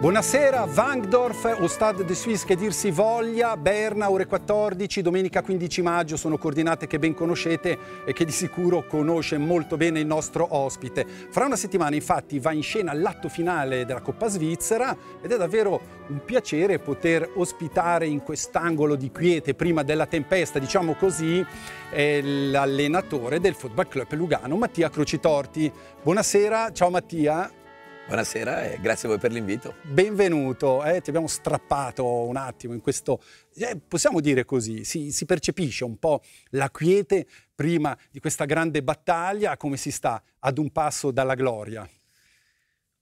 Buonasera, Wangdorf, Ostad de Suisse che dir si voglia, Berna, ore 14, domenica 15 maggio, sono coordinate che ben conoscete e che di sicuro conosce molto bene il nostro ospite. Fra una settimana infatti va in scena l'atto finale della Coppa Svizzera ed è davvero un piacere poter ospitare in quest'angolo di quiete, prima della tempesta, diciamo così, l'allenatore del Football Club Lugano, Mattia Crocitorti. Buonasera, ciao Mattia. Buonasera e grazie a voi per l'invito. Benvenuto, eh, ti abbiamo strappato un attimo in questo, eh, possiamo dire così, si, si percepisce un po' la quiete prima di questa grande battaglia, come si sta ad un passo dalla gloria?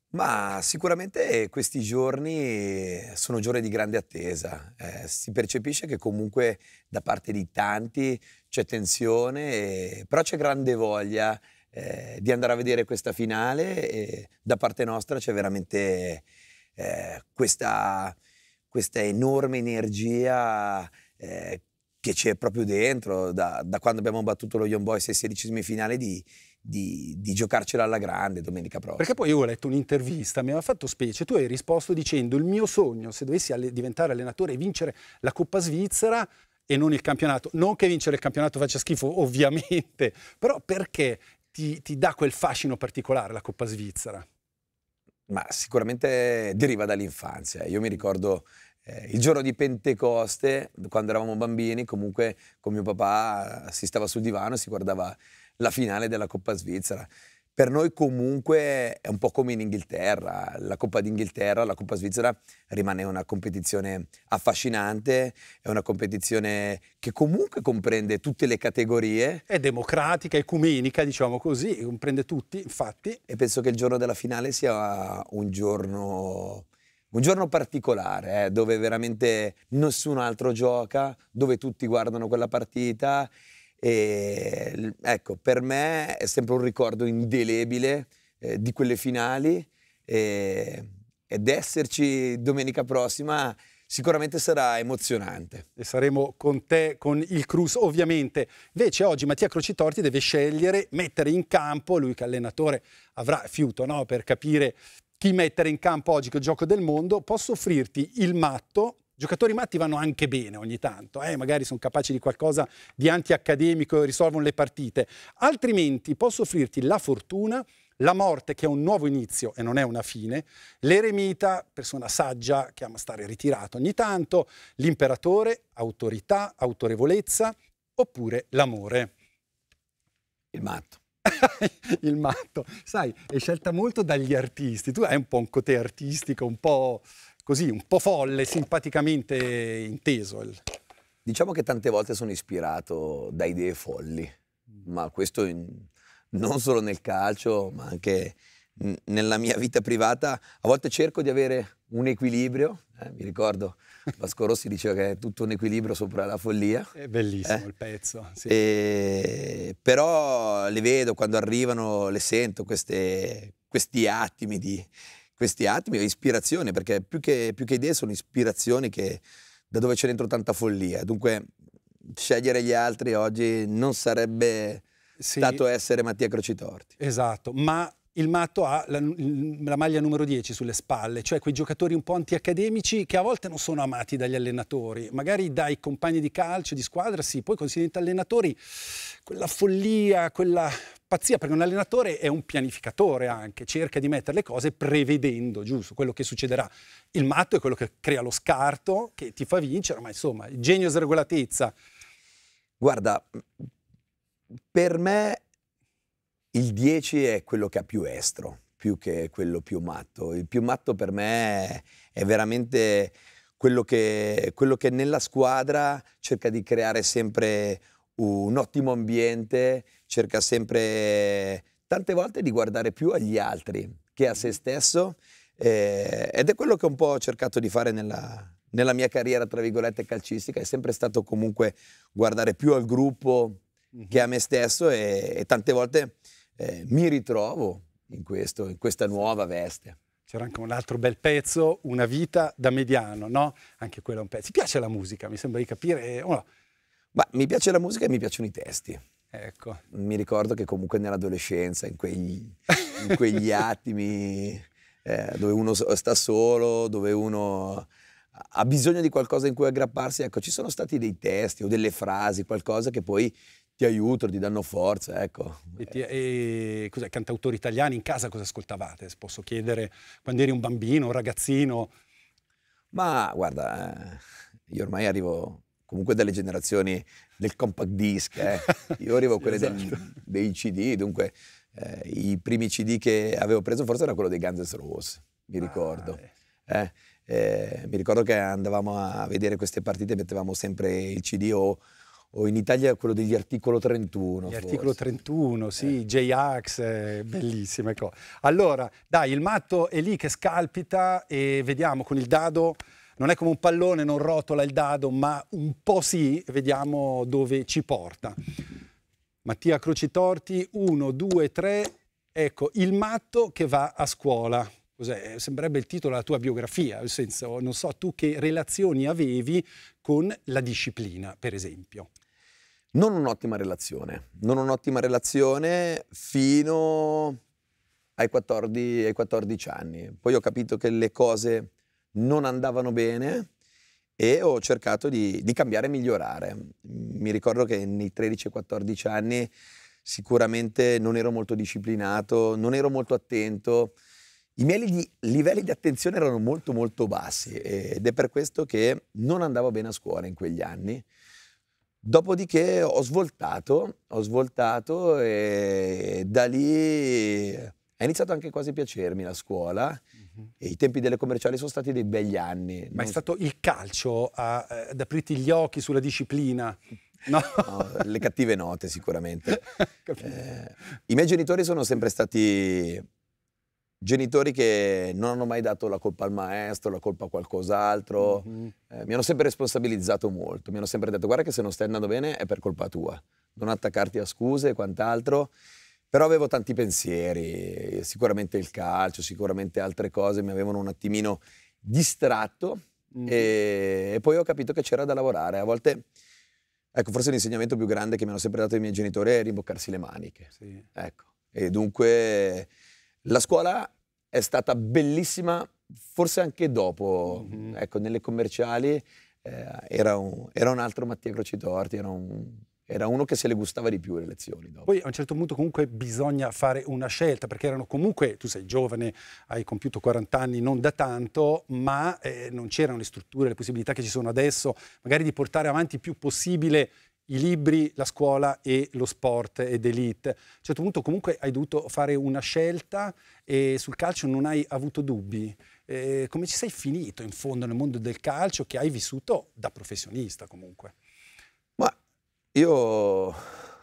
Ma sicuramente questi giorni sono giorni di grande attesa. Eh, si percepisce che comunque da parte di tanti c'è tensione, però c'è grande voglia eh, di andare a vedere questa finale e da parte nostra c'è veramente eh, questa, questa, enorme energia eh, che c'è proprio dentro, da, da, quando abbiamo battuto lo Young Boys ai sedicesimi finale di, di, di, giocarcela alla grande domenica prossima. Perché poi io ho letto un'intervista, mi aveva fatto specie, tu hai risposto dicendo il mio sogno, se dovessi alle diventare allenatore e vincere la Coppa Svizzera e non il campionato, non che vincere il campionato faccia schifo ovviamente, però perché ti, ti dà quel fascino particolare la Coppa Svizzera? Ma sicuramente deriva dall'infanzia. Io mi ricordo eh, il giorno di Pentecoste, quando eravamo bambini, comunque con mio papà si stava sul divano e si guardava la finale della Coppa Svizzera per noi comunque è un po' come in Inghilterra, la Coppa d'Inghilterra, la Coppa Svizzera rimane una competizione affascinante, è una competizione che comunque comprende tutte le categorie. È democratica, ecumenica, diciamo così, comprende tutti, infatti. E penso che il giorno della finale sia un giorno un giorno particolare, eh, dove veramente nessun altro gioca, dove tutti guardano quella partita e, ehm, ecco, per me è sempre un ricordo indelebile eh, di quelle finali e, ehm, ed esserci domenica prossima sicuramente sarà emozionante. E saremo con te, con il Cruz ovviamente. Invece oggi Mattia Crocitorti deve scegliere, mettere in campo, lui che allenatore avrà fiuto no? per capire chi mettere in campo oggi che il gioco del mondo, posso offrirti il matto giocatori matti vanno anche bene ogni tanto, eh? magari sono capaci di qualcosa di antiaccademico, risolvono le partite. Altrimenti posso offrirti la fortuna, la morte che è un nuovo inizio e non è una fine, l'eremita, persona saggia che ama stare ritirato ogni tanto, l'imperatore, autorità, autorevolezza, oppure l'amore. Il matto. il matto, sai, è scelta molto dagli artisti. Tu hai un po' un cote artistico, un po' così un po' folle, simpaticamente inteso. Diciamo che tante volte sono ispirato da idee folli, ma questo in, non solo nel calcio, ma anche nella mia vita privata. A volte cerco di avere un equilibrio, eh, mi ricordo Vasco Rossi diceva che è tutto un equilibrio sopra la follia. È bellissimo eh? il pezzo. Sì. E, però le vedo quando arrivano, le sento queste, questi attimi di, questi attimi, ispirazione, perché più che, più che idee sono ispirazioni che, da dove c'è dentro tanta follia. Dunque, scegliere gli altri oggi non sarebbe sì. stato essere Mattia Crocitorti. Esatto, ma il matto ha la, la, maglia numero 10 sulle spalle, cioè quei giocatori un po' antiaccademici che a volte non sono amati dagli allenatori, magari dai compagni di calcio, di squadra, sì, poi quando si allenatori, quella follia, quella pazzia, perché un allenatore è un pianificatore anche, cerca di mettere le cose prevedendo, giusto, quello che succederà. Il matto è quello che crea lo scarto, che ti fa vincere, ma insomma, il genio sregolatezza. Guarda, per me il 10 è quello che ha più estro, più che quello più matto. Il più matto per me è veramente quello che, quello che nella squadra cerca di creare sempre un ottimo ambiente, cerca sempre tante volte di guardare più agli altri che a se stesso eh, ed è quello che un po' ho cercato di fare nella, nella, mia carriera, tra virgolette, calcistica, è sempre stato comunque guardare più al gruppo mhm. che a me stesso e, e tante volte eh, mi ritrovo in, questo, in questa nuova veste c'era anche un altro bel pezzo, Una vita da mediano, no? Anche quello è un pezzo. Ti piace la musica, mi sembra di capire, eh, no? Ma mi piace la musica e mi piacciono i testi. Ecco. Mi ricordo che comunque nell'adolescenza, in quegli, in quegli attimi eh, dove uno sta solo, dove uno ha bisogno di qualcosa in cui aggrapparsi, ecco, ci sono stati dei testi o delle frasi, qualcosa che poi ti aiutano, ti danno forza, ecco. E, ti, e cos'è, cantautori italiani in casa cosa ascoltavate? Se Posso chiedere, quando eri un bambino, un ragazzino? Ma guarda, eh, io ormai arrivo comunque dalle generazioni del compact disc, eh. io arrivo a quelle esatto. del, dei CD, dunque eh, i primi CD che avevo preso forse era quello dei Guns N' Roses, mi ah, ricordo. Ah, eh. mi ricordo che andavamo a vedere queste partite, mettevamo sempre il CD o o in Italia quello degli articolo 31. Gli articolo 31, sì, eh. J-Ax, eh, bellissime cose. Allora, dai, il matto è lì che scalpita e vediamo con il dado, non è come un pallone, non rotola il dado, ma un po' sì, vediamo dove ci porta. Mattia Crocitorti, 1, 2, 3, ecco, il matto che va a scuola cos'è? Eh, sembrerebbe il titolo della tua biografia, nel senso, non so, tu che relazioni avevi con la disciplina, per esempio? Non un'ottima relazione, non un'ottima relazione fino ai 14, ai 14 anni. Poi ho capito che le cose non andavano bene e ho cercato di, di cambiare e migliorare. Mi ricordo che nei 13-14 anni sicuramente non ero molto disciplinato, non ero molto attento, i miei livelli di attenzione erano molto molto bassi ed è per questo che non andavo bene a scuola in quegli anni. Dopodiché ho svoltato, ho svoltato e da lì è iniziato anche quasi a piacermi la scuola uh mm-hmm. -huh. e i tempi delle commerciali sono stati dei begli anni. Ma non... è stato il calcio a, eh, ad aprirti gli occhi sulla disciplina? No. no le cattive note sicuramente. eh, I miei genitori sono sempre stati genitori che non hanno mai dato la colpa al maestro, la colpa a qualcos'altro, mm-hmm. eh, mi hanno sempre responsabilizzato molto, mi hanno sempre detto guarda che se non stai andando bene è per colpa tua, non attaccarti a scuse e quant'altro, però avevo tanti pensieri, sicuramente il calcio, sicuramente altre cose mi avevano un attimino distratto mm-hmm. e, e poi ho capito che c'era da lavorare, a volte... Ecco, forse l'insegnamento più grande che mi hanno sempre dato i miei genitori è rimboccarsi le maniche. Sì. Ecco. E dunque la scuola è stata bellissima, forse anche dopo, mm-hmm. ecco, nelle commerciali eh, era, un, era, un, altro Mattia Crocitorti, era un, era uno che se le gustava di più le lezioni. Dopo. Poi a un certo punto comunque bisogna fare una scelta, perché erano comunque, tu sei giovane, hai compiuto 40 anni non da tanto, ma eh, non c'erano le strutture, le possibilità che ci sono adesso, magari di portare avanti il più possibile i libri, la scuola e lo sport ed elite. A un certo punto comunque hai dovuto fare una scelta e sul calcio non hai avuto dubbi. Eh, come ci sei finito in fondo nel mondo del calcio che hai vissuto da professionista comunque? Ma io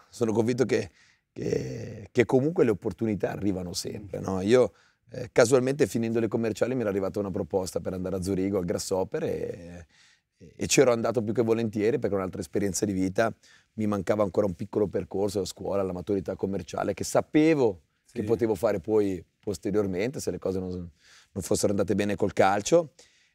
sono convinto che, che, che comunque le opportunità arrivano sempre. No? Io eh, casualmente finendo le commerciali mi era arrivata una proposta per andare a Zurigo al Grasshopper e e c'ero andato più che volentieri perché un'altra esperienza di vita, mi mancava ancora un piccolo percorso a scuola, la maturità commerciale, che sapevo sì. che potevo fare poi posteriormente se le cose non, non, fossero andate bene col calcio.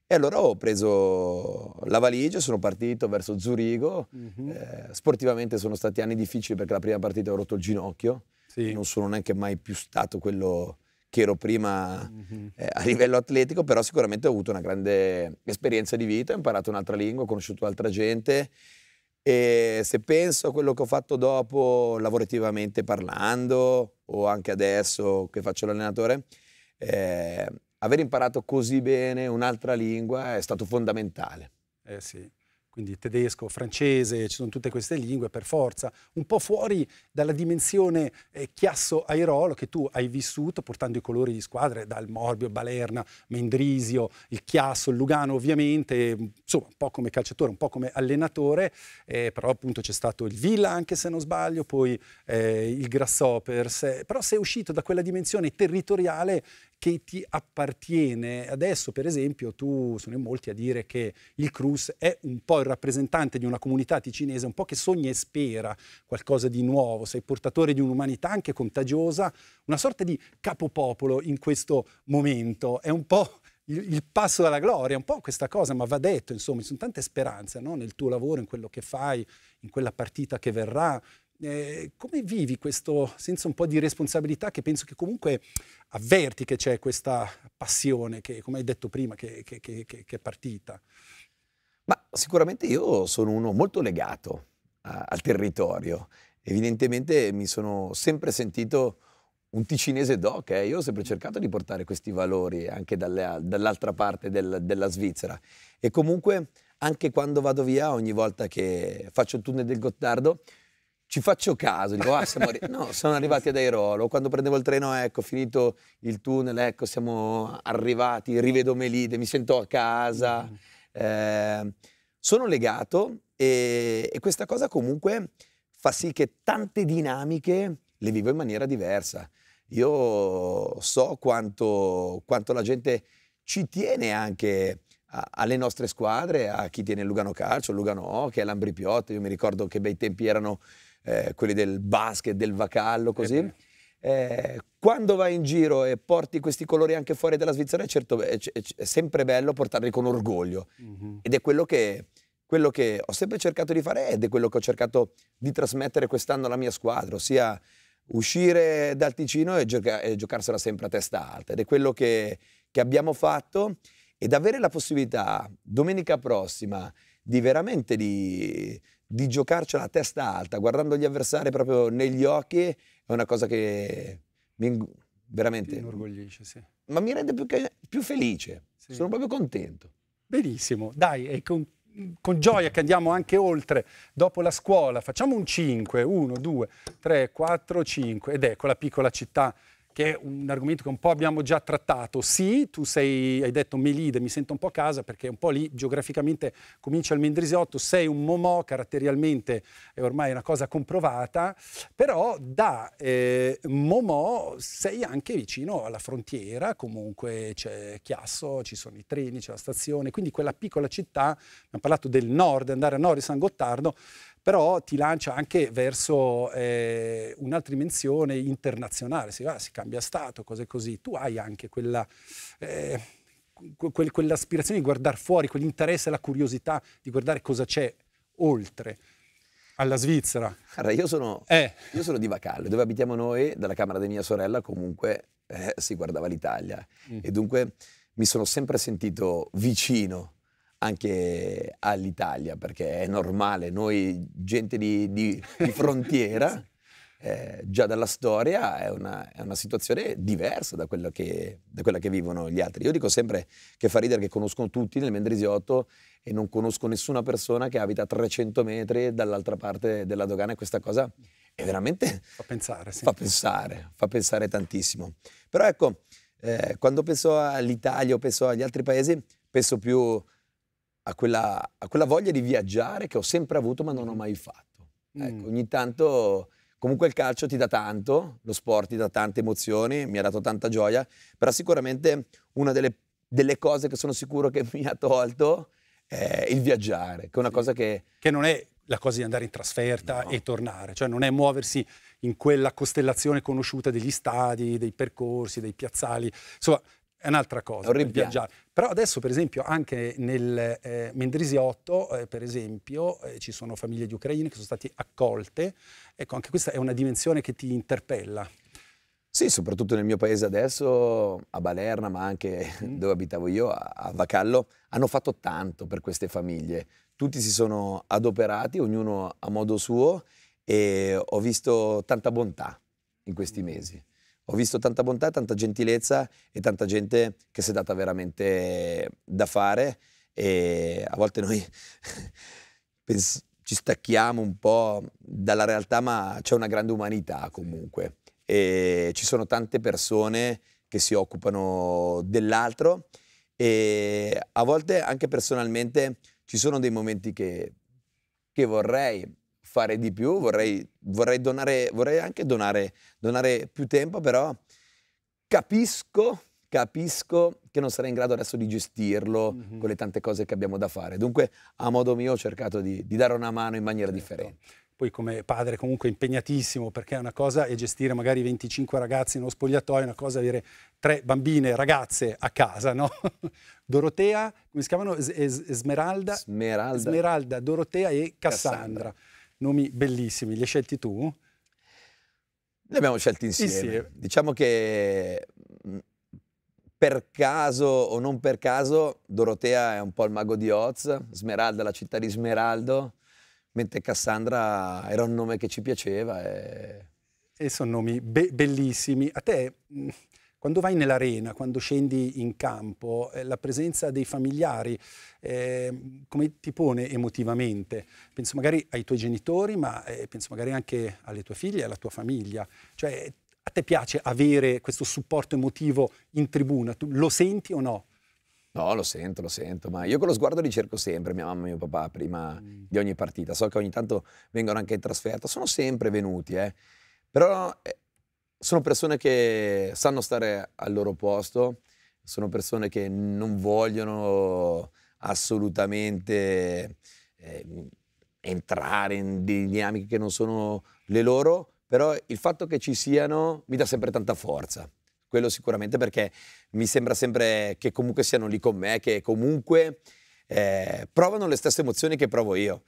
E allora ho preso la valigia, sono partito verso Zurigo. Mm-hmm. Eh, sportivamente sono stati anni difficili perché la prima partita ho rotto il ginocchio. Sì. Non sono neanche mai più stato quello che ero prima mm-hmm. eh, a livello atletico, però sicuramente ho avuto una grande esperienza di vita, ho imparato un'altra lingua, ho conosciuto altra gente e se penso a quello che ho fatto dopo lavorativamente parlando o anche adesso che faccio l'allenatore, eh, aver imparato così bene un'altra lingua è stato fondamentale. Eh sì quindi tedesco, francese, ci sono tutte queste lingue per forza, un po' fuori dalla dimensione eh, Chiasso-Airolo che tu hai vissuto portando i colori di squadre dal Morbio, Balerna, Mendrisio, il Chiasso, il Lugano ovviamente, insomma un po' come calciatore, un po' come allenatore, eh, però appunto c'è stato il Villa anche se non sbaglio, poi eh, il Grasshoppers, però sei uscito da quella dimensione territoriale che ti appartiene. Adesso, per esempio, tu sono in molti a dire che il Cruz è un po' il rappresentante di una comunità ticinese, un po' che sogna e spera qualcosa di nuovo, sei portatore di un'umanità anche contagiosa, una sorta di capopopolo in questo momento. È un po' il, passo alla gloria, un po' questa cosa, ma va detto, insomma, ci sono tante speranze no? nel tuo lavoro, in quello che fai, in quella partita che verrà, eh, come vivi questo senso un po' di responsabilità che penso che comunque avverti che c'è questa passione che, come hai detto prima, che, che, che è partita? Ma sicuramente io sono uno molto legato a, al territorio. Evidentemente mi sono sempre sentito un ticinese doc, eh. io ho sempre cercato di portare questi valori anche dall'altra parte del, della Svizzera e comunque anche quando vado via, ogni volta che faccio il tunnel del Gottardo, ci faccio caso, dico, ah, siamo arri- no, sono arrivati ad Airolo, quando prendevo il treno, ecco, finito il tunnel, ecco, siamo arrivati, rivedo Melide, mi sento a casa, eh, sono legato e, e, questa cosa comunque fa sì che tante dinamiche le vivo in maniera diversa. Io so quanto, quanto la gente ci tiene anche alle nostre squadre, a chi tiene il Lugano Calcio, il Lugano O, che è l'Ambri Piotto, io mi ricordo che bei tempi erano eh, quelli del basket, del vacallo, così. Eh, quando vai in giro e porti questi colori anche fuori dalla Svizzera è, certo, è, è sempre bello portarli con orgoglio mm-hmm. ed è quello che, quello che, ho sempre cercato di fare ed è quello che ho cercato di trasmettere quest'anno alla mia squadra, ossia uscire dal Ticino e, gioca- e giocarsela sempre a testa alta ed è quello che, che abbiamo fatto ed avere la possibilità domenica prossima di veramente di, di giocarcela a testa alta, guardando gli avversari proprio negli occhi, è una cosa che mi veramente... mi inorgoglisce, sì. Ma mi rende più, che, più felice, sì. sono proprio contento. Benissimo, dai, e con, con, gioia che andiamo anche oltre, dopo la scuola, facciamo un 5, 1, 2, 3, 4, 5, ed ecco la piccola città che è un argomento che un po' abbiamo già trattato. Sì, tu sei, hai detto Melide, mi sento un po' a casa perché un po' lì geograficamente comincia il Mendrisiotto, sei un momò, caratterialmente eh, è ormai una cosa comprovata, però da eh, momò sei anche vicino alla frontiera, comunque c'è Chiasso, ci sono i treni, c'è la stazione, quindi quella piccola città, abbiamo parlato del nord, andare a nord di San Gottardo, però ti lancia anche verso eh, un'altra dimensione internazionale, si, va, si, cambia stato, cose così, tu hai anche quella... Eh, quel, quell'aspirazione di guardare fuori, quell'interesse, la curiosità di guardare cosa c'è oltre alla Svizzera. Allora, io sono, eh. io sono di Vacallo, dove abitiamo noi, dalla camera di mia sorella comunque eh, si guardava l'Italia mm. e dunque mi sono sempre sentito vicino anche all'Italia, perché è normale, noi gente di, di, di frontiera, eh, già dalla storia, è una, è una situazione diversa da quella, che, da quella, che, vivono gli altri. Io dico sempre che fa ridere che conoscono tutti nel Mendrisiotto e non conosco nessuna persona che abita a 300 metri dall'altra parte della dogana e questa cosa è veramente... Fa pensare, sì. Fa pensare, fa pensare tantissimo. Però ecco, eh, quando penso all'Italia o penso agli altri paesi, penso più a quella, a quella voglia di viaggiare che ho sempre avuto ma non ho mai fatto. Mm. Ecco, ogni tanto comunque il calcio ti dà tanto, lo sport ti dà tante emozioni, mi ha dato tanta gioia, però sicuramente una delle, delle cose che sono sicuro che mi ha tolto è il viaggiare, che è una cosa che... Che non è la cosa di andare in trasferta no. e tornare, cioè non è muoversi in quella costellazione conosciuta degli stadi, dei percorsi, dei piazzali, insomma è un'altra cosa. Un Però adesso, per esempio, anche nel eh, Mendrisiotto, eh, per esempio, eh, ci sono famiglie di ucraini che sono state accolte. Ecco, anche questa è una dimensione che ti interpella. Sì, soprattutto nel mio paese adesso, a Balerna, ma anche mm. dove abitavo io, a Vacallo, hanno fatto tanto per queste famiglie. Tutti si sono adoperati, ognuno a modo suo, e ho visto tanta bontà in questi mm. mesi ho visto tanta bontà, tanta gentilezza e tanta gente che si è data veramente da fare e a volte noi ci stacchiamo un po' dalla realtà, ma c'è una grande umanità comunque e ci sono tante persone che si occupano dell'altro e a volte anche personalmente ci sono dei momenti che, che vorrei fare di più, vorrei, vorrei, donare, vorrei anche donare, donare più tempo, però capisco, capisco che non sarei in grado adesso di gestirlo mm-hmm. con le tante cose che abbiamo da fare. Dunque, a modo mio, ho cercato di, di dare una mano in maniera certo. differente poi come padre comunque impegnatissimo perché è una cosa è gestire magari 25 ragazzi in uno spogliatoio, è una cosa avere tre bambine, ragazze a casa, no? Dorotea, come si chiamano? Esmeralda, Smeralda. Smeralda, Dorotea e Cassandra. Cassandra nomi bellissimi, li hai scelti tu? Li abbiamo scelti insieme. insieme. Diciamo che mm, per caso o non per caso Dorotea è un po' il mago di Oz, Smeralda la città di Smeraldo, mentre Cassandra era un nome che ci piaceva. E, e sono nomi be bellissimi. A te mm, quando vai nell'arena, quando scendi in campo, eh, la presenza dei familiari, eh, come ti pone emotivamente? Penso magari ai tuoi genitori, ma eh, penso magari anche alle tue figlie e alla tua famiglia. Cioè, a te piace avere questo supporto emotivo in tribuna? Tu lo senti o no? No, lo sento, lo sento, ma io con lo sguardo li cerco sempre, mia mamma e mio papà, prima mm. di ogni partita. So che ogni tanto vengono anche in trasferta, sono sempre venuti, eh. Però eh, sono persone che sanno stare al loro posto, sono persone che non vogliono assolutamente eh, entrare in dinamiche che non sono le loro, però il fatto che ci siano mi dà sempre tanta forza. Quello sicuramente perché mi sembra sempre che comunque siano lì con me, che comunque eh, provano le stesse emozioni che provo io.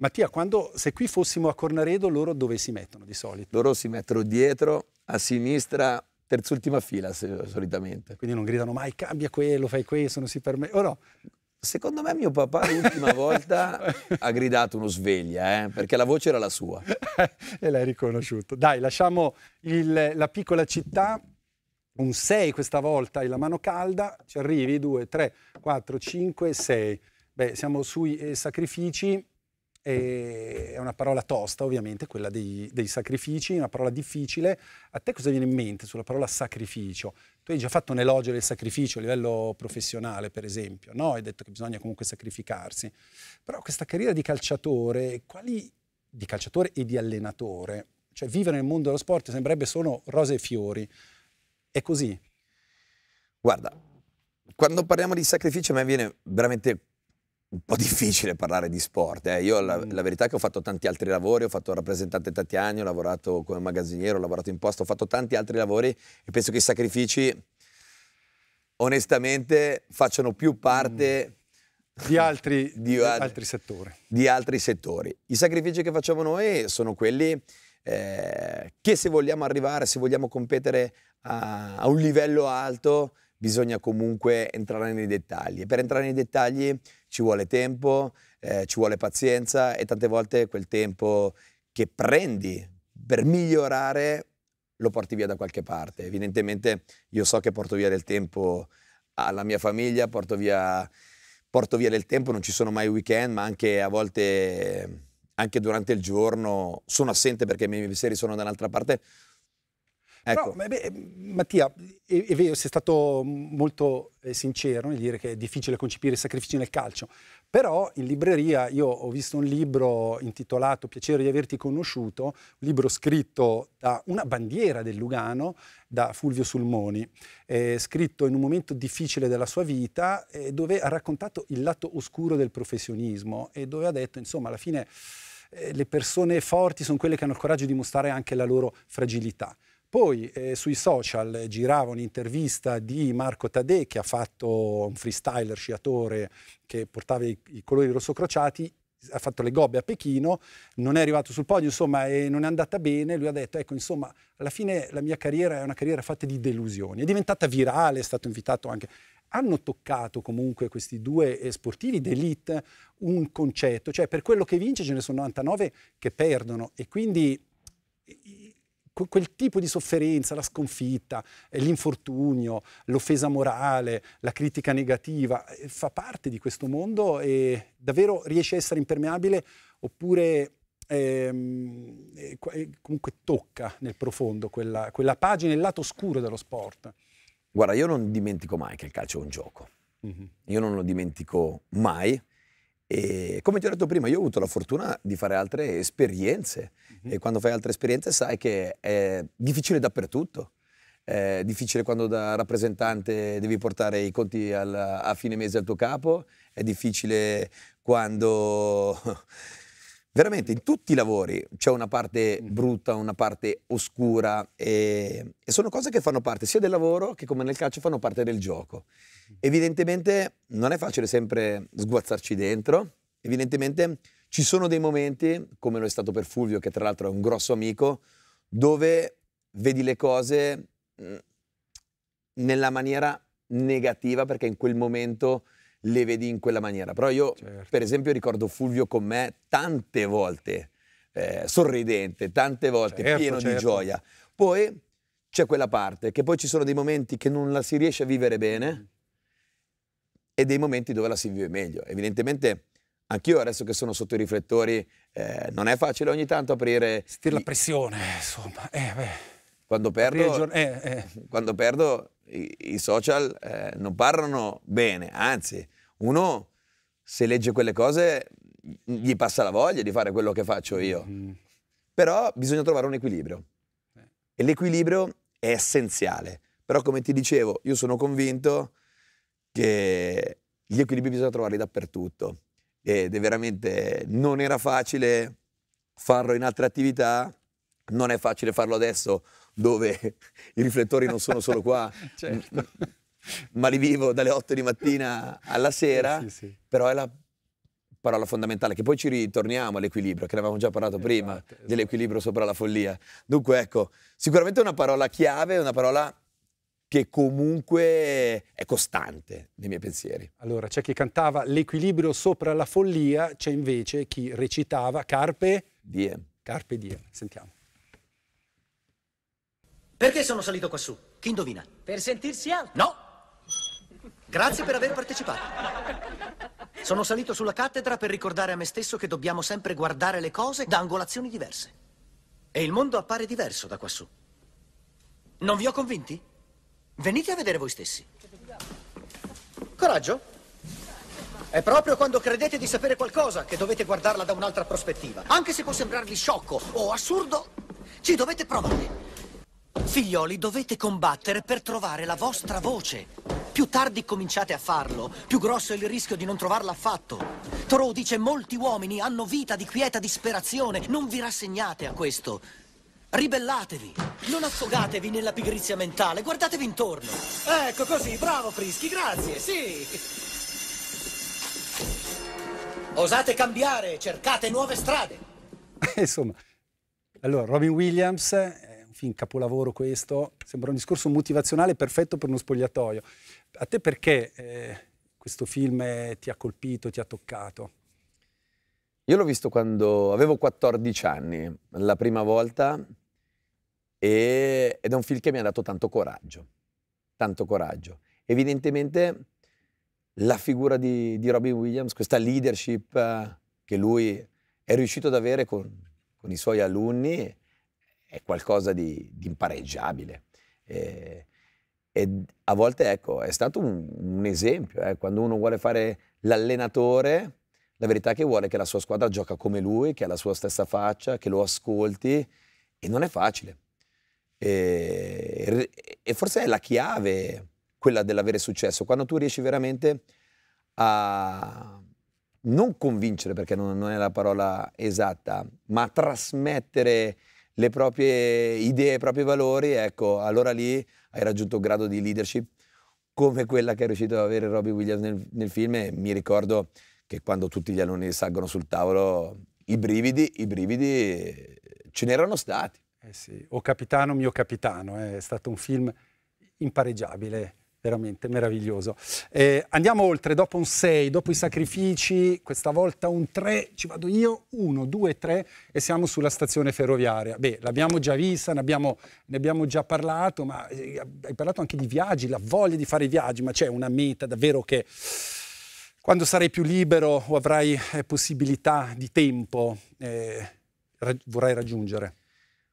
Mattia, quando, se qui fossimo a Cornaredo, loro dove si mettono di solito? Loro si mettono dietro, a sinistra, terz'ultima fila solitamente. Quindi non gridano mai cambia quello, fai questo, non si permette. O no? Secondo me mio papà l'ultima volta ha gridato uno sveglia, eh? perché la voce era la sua. e l'hai riconosciuto. Dai, lasciamo il, la piccola città, un 6 questa volta e la mano calda, ci arrivi, 2, 3, 4, 5, 6. Beh, siamo sui eh, sacrifici, è una parola tosta ovviamente, quella dei, dei, sacrifici, una parola difficile. A te cosa viene in mente sulla parola sacrificio? Tu hai già fatto un elogio del sacrificio a livello professionale, per esempio, no? Hai detto che bisogna comunque sacrificarsi. Però questa carriera di calciatore, quali, di calciatore e di allenatore, cioè vivere nel mondo dello sport sembrerebbe solo rose e fiori. È così? Guarda, quando parliamo di sacrificio a me viene veramente un po' difficile parlare di sport. Eh. Io la, mm. la, verità è che ho fatto tanti altri lavori, ho fatto rappresentante tanti anni, ho lavorato come magazziniero, ho lavorato in posta, ho fatto tanti altri lavori e penso che i sacrifici onestamente facciano più parte... Mm. Di, altri, di, di altri, settori. Di altri settori. I sacrifici che facciamo noi sono quelli eh, che se vogliamo arrivare, se vogliamo competere a, a un livello alto, bisogna comunque entrare nei dettagli. E per entrare nei dettagli ci vuole tempo, eh, ci vuole pazienza e tante volte quel tempo che prendi per migliorare lo porti via da qualche parte. Evidentemente io so che porto via del tempo alla mia famiglia, porto via, porto via del tempo, non ci sono mai weekend, ma anche a volte anche durante il giorno sono assente perché i miei pensieri sono da un'altra parte, Ecco. Però, beh, ehm, Mattia, è, è, vero, sei stato molto eh, sincero nel dire che è difficile concepire i sacrifici nel calcio, però in libreria io ho visto un libro intitolato Piacere di averti conosciuto, un libro scritto da una bandiera del Lugano, da Fulvio Sulmoni, eh, scritto in un momento difficile della sua vita, eh, dove ha raccontato il lato oscuro del professionismo e dove ha detto, insomma, alla fine eh, le persone forti sono quelle che hanno il coraggio di mostrare anche la loro fragilità. Poi eh, sui social girava un'intervista di Marco Tadè che ha fatto un freestyler sciatore che portava i, i colori rossocrociati, ha fatto le gobbe a Pechino, non è arrivato sul podio, insomma, e non è andata bene. Lui ha detto, ecco, insomma, alla fine la mia carriera è una carriera fatta di delusioni. È diventata virale, è stato invitato anche hanno toccato comunque questi due sportivi d'elite un concetto, cioè per quello che vince ce ne sono 99 che perdono e quindi quel tipo di sofferenza, la sconfitta, eh, l'infortunio, l'offesa morale, la critica negativa, eh, fa parte di questo mondo e davvero riesce a essere impermeabile oppure ehm, eh, comunque tocca nel profondo quella, quella, pagina, il lato oscuro dello sport? Guarda, io non dimentico mai che il calcio è un gioco. Mm -hmm. Io non lo dimentico mai e come ti ho detto prima, io ho avuto la fortuna di fare altre esperienze mm-hmm. e quando fai altre esperienze sai che è difficile dappertutto. È difficile quando da rappresentante devi portare i conti al, a fine mese al tuo capo, è difficile quando veramente in tutti i lavori c'è una parte mm. brutta, una parte oscura e, e, sono cose che fanno parte sia del lavoro che come nel calcio fanno parte del gioco. Evidentemente non è facile sempre sguazzarci dentro, evidentemente ci sono dei momenti, come lo è stato per Fulvio, che tra l'altro è un grosso amico, dove vedi le cose mm, nella maniera negativa perché in quel momento le vedi in quella maniera. Però io, certo. per esempio, ricordo Fulvio con me tante volte eh, sorridente, tante volte certo, pieno certo. di gioia. Poi c'è quella parte che poi ci sono dei momenti che non la si riesce a vivere bene e dei momenti dove la si vive meglio. Evidentemente anch'io adesso che sono sotto i riflettori eh, non è facile ogni tanto aprire... Sentire la pressione, insomma. Eh, beh. Quando perdo, eh, eh. Quando perdo i, i, social eh, non parlano bene, anzi, uno se legge quelle cose gli passa la voglia di fare quello che faccio io. Mm. Però bisogna trovare un equilibrio. Eh. E l'equilibrio è essenziale. Però come ti dicevo, io sono convinto che gli equilibri bisogna trovarli dappertutto. Ed è veramente non era facile farlo in altre attività, non è facile farlo adesso dove i riflettori non sono solo qua, certo. ma li vivo dalle 8 di mattina alla sera, sì, sì. però è la parola fondamentale, che poi ci ritorniamo all'equilibrio, che ne avevamo già parlato esatto, prima, esatto. dell'equilibrio sopra la follia. Dunque ecco, sicuramente è una parola chiave, una parola che comunque è costante nei miei pensieri. Allora, c'è chi cantava l'equilibrio sopra la follia, c'è invece chi recitava Carpe Diem. Carpe Diem, sentiamo. Perché sono salito quassù? Chi indovina? Per sentirsi alto. No! Grazie per aver partecipato. Sono salito sulla cattedra per ricordare a me stesso che dobbiamo sempre guardare le cose da angolazioni diverse. E il mondo appare diverso da quassù. Non vi ho convinti? Venite a vedere voi stessi. Coraggio! È proprio quando credete di sapere qualcosa che dovete guardarla da un'altra prospettiva. Anche se può sembrarvi sciocco o assurdo, ci dovete provare. Figlioli, dovete combattere per trovare la vostra voce. Più tardi cominciate a farlo, più grosso è il rischio di non trovarla affatto. Thoreau dice molti uomini hanno vita di quieta disperazione, non vi rassegnate a questo. Ribellatevi, non affogatevi nella pigrizia mentale, guardatevi intorno. Ecco così, bravo Frischi, grazie, sì. Osate cambiare, cercate nuove strade. Insomma, allora Robin Williams un film capolavoro questo, sembra un discorso motivazionale perfetto per uno spogliatoio. A te perché eh, questo film eh, ti ha colpito, ti ha toccato? Io l'ho visto quando avevo 14 anni, la prima volta, e, ed è un film che mi ha dato tanto coraggio, tanto coraggio. Evidentemente la figura di, di Robin Williams, questa leadership eh, che lui è riuscito ad avere con, con i suoi alunni, è qualcosa di, di impareggiabile. E, eh, e, a volte ecco, è stato un, un esempio, eh? quando uno vuole fare l'allenatore, la verità è che vuole che la sua squadra gioca come lui, che ha la sua stessa faccia, che lo ascolti e non è facile. E, e forse è la chiave quella dell'avere successo, quando tu riesci veramente a non convincere, perché non, non è la parola esatta, ma a trasmettere le proprie idee, i propri valori, ecco, allora lì hai raggiunto un grado di leadership come quella che è riuscito ad avere Robbie Williams nel, nel film e mi ricordo che quando tutti gli alunni salgono sul tavolo, i brividi, i brividi ce n'erano stati. Eh sì, O Capitano, mio Capitano, eh, è stato un film impareggiabile veramente meraviglioso. Eh, andiamo oltre, dopo un 6, dopo i sacrifici, questa volta un 3, ci vado io, 1, 2, 3 e siamo sulla stazione ferroviaria. Beh, l'abbiamo già vista, ne abbiamo, ne abbiamo già parlato, ma eh, hai parlato anche di viaggi, la voglia di fare i viaggi, ma c'è una meta davvero che quando sarai più libero o avrai eh, possibilità di tempo eh, vorrai raggiungere?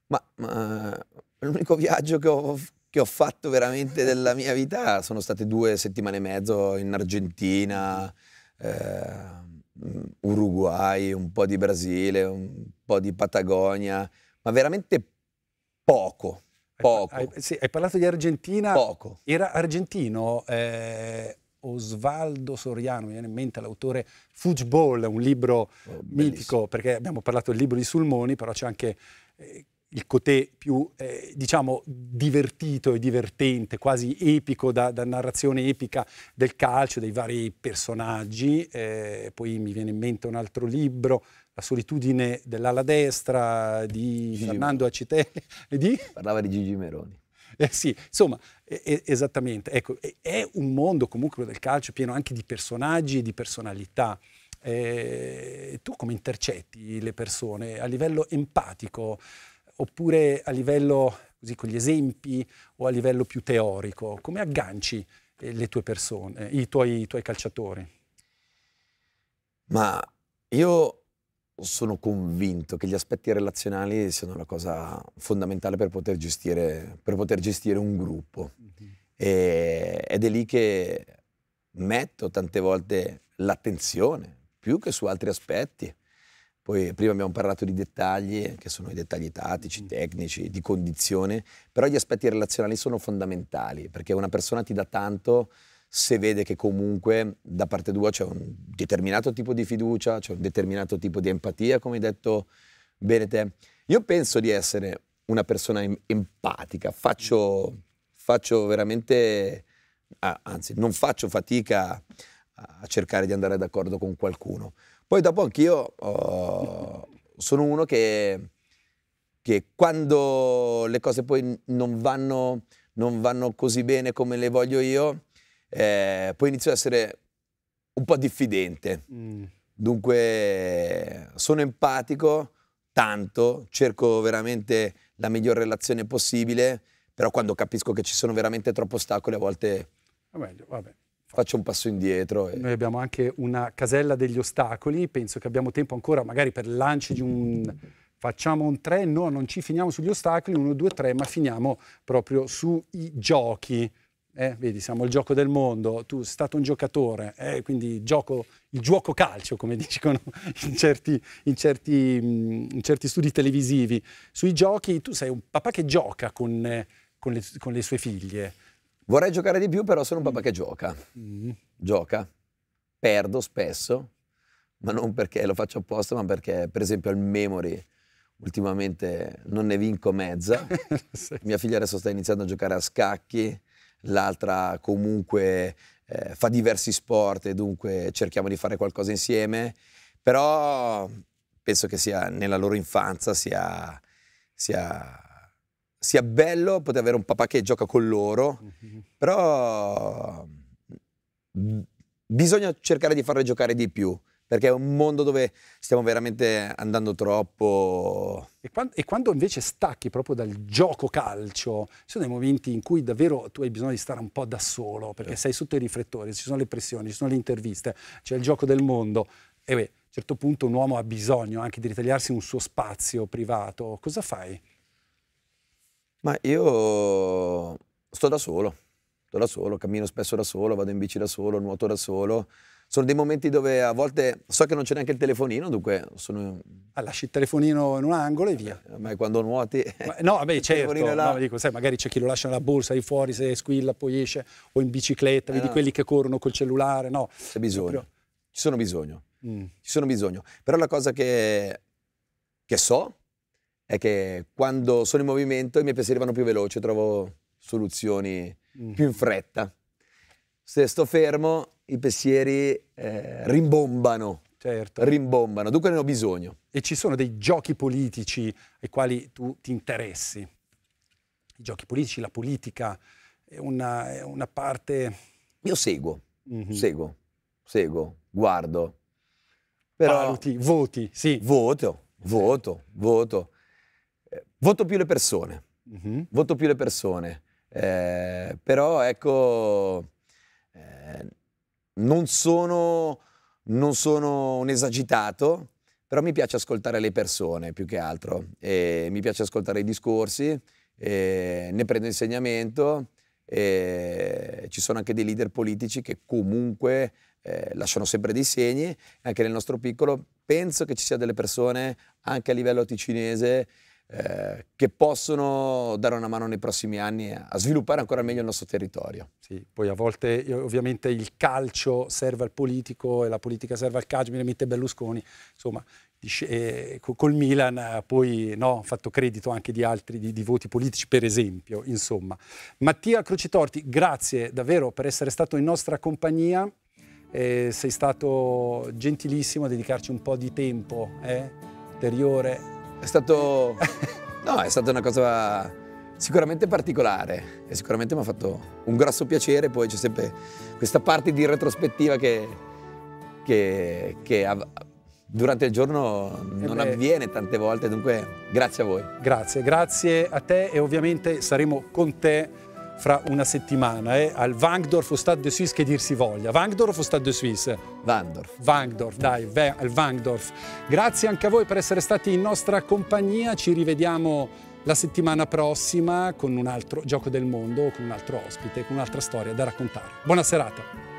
Ma, ma l'unico viaggio che ho che ho fatto veramente della mia vita sono state due settimane e mezzo in Argentina, eh, Uruguay, un po' di Brasile, un po' di Patagonia, ma veramente poco. Poco. Hai, hai, sì, hai parlato di Argentina. Poco. Era argentino. Eh... Osvaldo Soriano, mi viene in mente l'autore Football, un libro oh, mitico, perché abbiamo parlato del libro di Sulmoni, però c'è anche eh, il cotè più eh, diciamo divertito e divertente, quasi epico da, da, narrazione epica del calcio, dei vari personaggi. Eh, poi mi viene in mente un altro libro, La solitudine dell'ala destra di Gigi Fernando Acitelli. Di... Parlava di Gigi Meroni. Eh sì, insomma, eh, esattamente. Ecco, è un mondo comunque quello del calcio pieno anche di personaggi e di personalità. Eh, tu come intercetti le persone a livello empatico? oppure a livello, così con gli esempi, o a livello più teorico? Come agganci eh, le tue persone, eh, i tuoi, i tuoi calciatori? Ma io sono convinto che gli aspetti relazionali siano la cosa fondamentale per poter gestire, per poter gestire un gruppo. Mm-hmm. E, ed è lì che metto tante volte l'attenzione, più che su altri aspetti. Poi prima abbiamo parlato di dettagli, che sono i dettagli tattici, mm. tecnici, di condizione, però gli aspetti relazionali sono fondamentali, perché una persona ti dà tanto se vede che comunque da parte tua c'è un determinato tipo di fiducia, c'è un determinato tipo di empatia, come hai detto bene te. Io penso di essere una persona em- empatica, faccio, faccio veramente, ah, anzi non faccio fatica a cercare di andare d'accordo con qualcuno poi dopo anch'io oh, sono uno che, che, quando le cose poi non vanno, non vanno, così bene come le voglio io, eh, poi inizio ad essere un po' diffidente. Mm. Dunque sono empatico, tanto, cerco veramente la miglior relazione possibile, però quando capisco che ci sono veramente troppi ostacoli a volte... Va ah, meglio, va bene faccio un passo indietro. E... Noi abbiamo anche una casella degli ostacoli, penso che abbiamo tempo ancora magari per lanci di un... Facciamo un 3, no, non ci finiamo sugli ostacoli, 1, 2, 3, ma finiamo proprio sui giochi. Eh, vedi, siamo il gioco del mondo, tu sei stato un giocatore, eh, quindi gioco, il gioco calcio, come dicono in certi, in, certi, in certi, studi televisivi. Sui giochi tu sei un papà che gioca con, eh, con, le, con le, sue figlie. Vorrei giocare di più, però sono un papà mm. che gioca. Mm. Gioca, perdo spesso, ma non perché lo faccio apposta, ma perché per esempio al memory ultimamente non ne vinco mezza. sì. Mia figlia adesso sta iniziando a giocare a scacchi, l'altra comunque eh, fa diversi sport e dunque cerchiamo di fare qualcosa insieme, però penso che sia nella loro infanzia sia, sia sia bello poter avere un papà che gioca con loro, mm-hmm. però mm, bisogna cercare di farle giocare di più perché è un mondo dove stiamo veramente andando troppo. E quando, e quando, invece stacchi proprio dal gioco calcio, ci sono dei momenti in cui davvero tu hai bisogno di stare un po' da solo, perché eh. sei sotto i riflettori, ci sono le pressioni, ci sono le interviste, c'è il gioco del mondo. E beh, a un certo punto un uomo ha bisogno anche di ritagliarsi un suo spazio privato. Cosa fai? Ma io sto da solo, sto da solo, cammino spesso da solo, vado in bici da solo, nuoto da solo. Sono dei momenti dove a volte so che non c'è neanche il telefonino, dunque sono... Ah, lasci il telefonino in un angolo e via. Eh, ma quando nuoti... Ma, no, vabbè, certo, là... no, dico, sai, magari c'è chi lo lascia nella borsa lì fuori, se squilla poi esce, o in bicicletta, eh, vedi no. quelli che corrono col cellulare, no. C'è bisogno, proprio... ci sono bisogno, mm. ci sono bisogno. Però la cosa che, che so è che quando sono in movimento i miei pensieri vanno più veloci, trovo soluzioni mm. più in fretta. Se sto fermo, i pensieri eh, rimbombano. Certo. Rimbombano, dunque ne ho bisogno. E ci sono dei giochi politici ai quali tu ti interessi. I giochi politici, la politica è una, è una parte. Io seguo, mm-hmm. seguo, seguo, guardo. Però... Valuti, voti, sì. Voto, voto, voto. Voto più le persone, mm-hmm. voto più le persone, eh, però ecco, eh, non, sono, non sono un esagitato, però mi piace ascoltare le persone più che altro, e mi piace ascoltare i discorsi, ne prendo insegnamento, ci sono anche dei leader politici che comunque eh, lasciano sempre dei segni, anche nel nostro piccolo penso che ci sia delle persone anche a livello ticinese eh, che possono dare una mano nei prossimi anni a sviluppare ancora meglio il nostro territorio. Sì, poi a volte eh, ovviamente il calcio serve al politico e la politica serve al calcio, mi mette Berlusconi, insomma eh, col Milan poi no, fatto credito anche di altri di, di voti politici per esempio insomma Mattia Crocitorti grazie davvero per essere stato in nostra compagnia eh, sei stato gentilissimo a dedicarci un po' di tempo eh, ulteriore è stato... no, è stata una cosa sicuramente particolare e sicuramente mi ha fatto un grosso piacere, poi c'è sempre questa parte di retrospettiva che, che, che av- durante il giorno eh non avviene tante volte, dunque grazie a voi. Grazie, grazie a te e ovviamente saremo con te fra una settimana eh, al Wangdorf o Stade de Suisse che dir si voglia. Wangdorf o Stade de Suisse? Wangdorf. Wangdorf, dai, al Wangdorf. Grazie anche a voi per essere stati in nostra compagnia, ci rivediamo la settimana prossima con un altro gioco del mondo, con un altro ospite, con un'altra storia da raccontare. Buona serata.